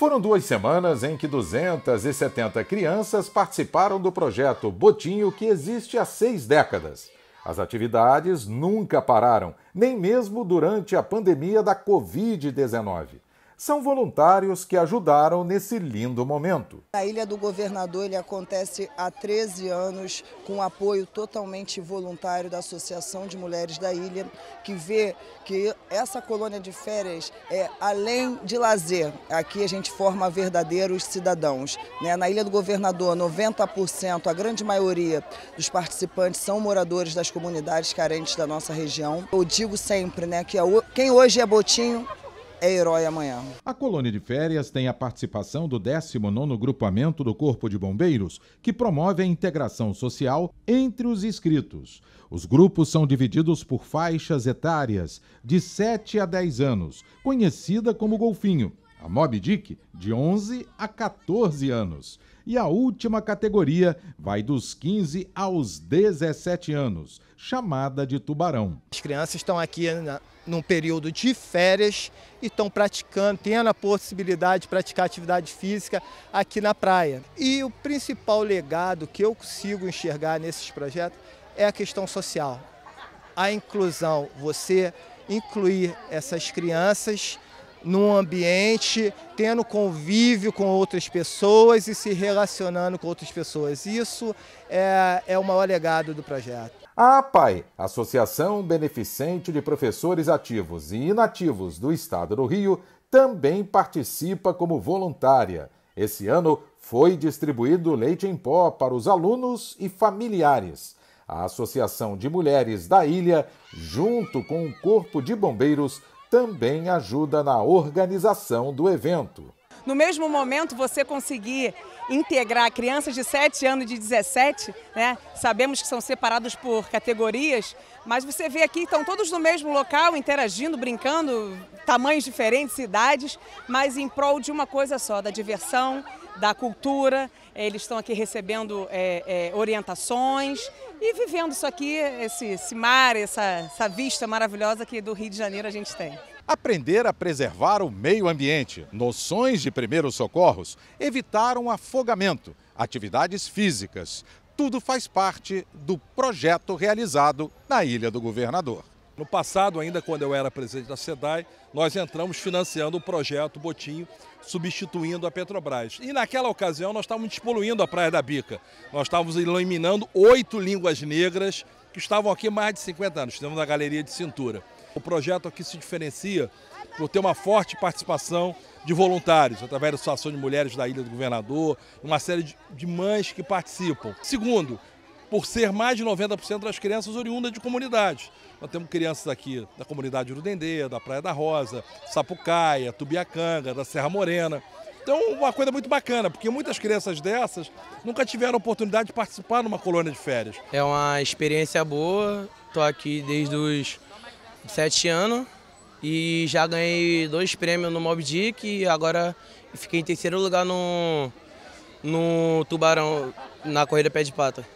Foram duas semanas em que 270 crianças participaram do projeto Botinho, que existe há seis décadas. As atividades nunca pararam, nem mesmo durante a pandemia da Covid-19 são voluntários que ajudaram nesse lindo momento. Na Ilha do Governador ele acontece há 13 anos com apoio totalmente voluntário da Associação de Mulheres da Ilha, que vê que essa colônia de férias é além de lazer. Aqui a gente forma verdadeiros cidadãos. Né? Na Ilha do Governador, 90%, a grande maioria dos participantes são moradores das comunidades carentes da nossa região. Eu digo sempre né, que é quem hoje é botinho é herói amanhã. A colônia de férias tem a participação do 19º Grupamento do Corpo de Bombeiros, que promove a integração social entre os inscritos. Os grupos são divididos por faixas etárias de 7 a 10 anos, conhecida como golfinho a Mob Dick, de 11 a 14 anos. E a última categoria vai dos 15 aos 17 anos, chamada de tubarão. As crianças estão aqui na, num período de férias e estão praticando, tendo a possibilidade de praticar atividade física aqui na praia. E o principal legado que eu consigo enxergar nesses projetos é a questão social. A inclusão, você incluir essas crianças num ambiente, tendo convívio com outras pessoas e se relacionando com outras pessoas. Isso é, é o maior legado do projeto. A APAI, Associação Beneficente de Professores Ativos e Inativos do Estado do Rio, também participa como voluntária. Esse ano foi distribuído leite em pó para os alunos e familiares. A Associação de Mulheres da Ilha, junto com o Corpo de Bombeiros, também ajuda na organização do evento. No mesmo momento, você conseguir integrar crianças de 7 anos de 17, né? Sabemos que são separados por categorias, mas você vê aqui estão todos no mesmo local, interagindo, brincando, tamanhos diferentes, idades, mas em prol de uma coisa só, da diversão, da cultura, eh, eles estão aqui recebendo é, é, orientações e vivendo isso aqui, esse, esse mar, essa, essa vista maravilhosa que do Rio de Janeiro a gente tem. Aprender a preservar o meio ambiente, noções de primeiros socorros, evitar um afogamento, atividades físicas. Tudo faz parte do projeto realizado na Ilha do Governador. No passado, ainda quando eu era presidente da SEDAI, nós entramos financiando o projeto Botinho, substituindo a Petrobras. E naquela ocasião nós estávamos despoluindo a Praia da Bica. Nós estávamos eliminando oito línguas negras que estavam aqui mais de 50 anos. Estamos na galeria de cintura. O projeto aqui se diferencia por ter uma forte participação de voluntários, através da Associação de Mulheres da Ilha do Governador, uma série de mães que participam. Segundo, por ser mais de 90% das crianças oriundas de comunidades. Nós temos crianças aqui da comunidade Urudendê, da Praia da Rosa, Sapucaia, Tubiacanga, da Serra Morena. Então, uma coisa muito bacana, porque muitas crianças dessas nunca tiveram oportunidade de participar numa colônia de férias. É uma experiência boa, estou aqui desde os sete anos e já ganhei dois prêmios no Mob Dick e agora fiquei em terceiro lugar no, no Tubarão, na corrida pé de pata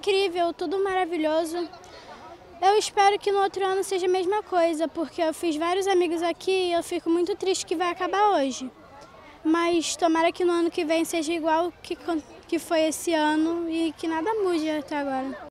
incrível, tudo maravilhoso. Eu espero que no outro ano seja a mesma coisa, porque eu fiz vários amigos aqui e eu fico muito triste que vai acabar hoje. Mas tomara que no ano que vem seja igual que, que foi esse ano e que nada mude até agora.